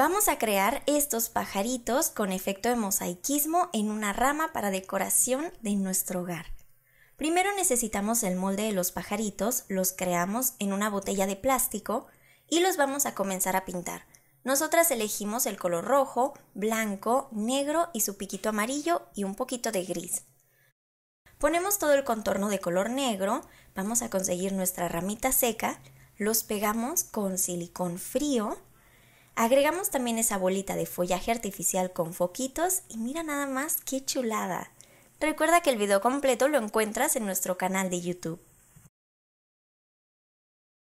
Vamos a crear estos pajaritos con efecto de mosaiquismo en una rama para decoración de nuestro hogar. Primero necesitamos el molde de los pajaritos, los creamos en una botella de plástico y los vamos a comenzar a pintar. Nosotras elegimos el color rojo, blanco, negro y su piquito amarillo y un poquito de gris. Ponemos todo el contorno de color negro, vamos a conseguir nuestra ramita seca, los pegamos con silicón frío Agregamos también esa bolita de follaje artificial con foquitos y mira nada más qué chulada. Recuerda que el video completo lo encuentras en nuestro canal de YouTube.